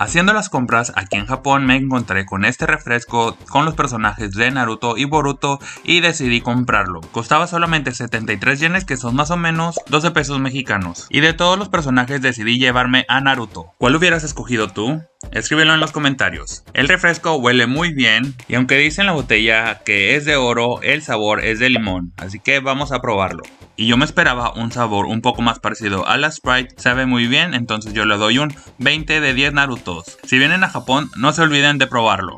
Haciendo las compras aquí en Japón me encontré con este refresco con los personajes de Naruto y Boruto y decidí comprarlo. Costaba solamente 73 yenes que son más o menos 12 pesos mexicanos. Y de todos los personajes decidí llevarme a Naruto. ¿Cuál hubieras escogido tú? Escríbelo en los comentarios. El refresco huele muy bien y aunque dice en la botella que es de oro, el sabor es de limón, así que vamos a probarlo. Y yo me esperaba un sabor un poco más parecido a la Sprite, sabe muy bien, entonces yo le doy un 20 de 10 Narutos. Si vienen a Japón, no se olviden de probarlo.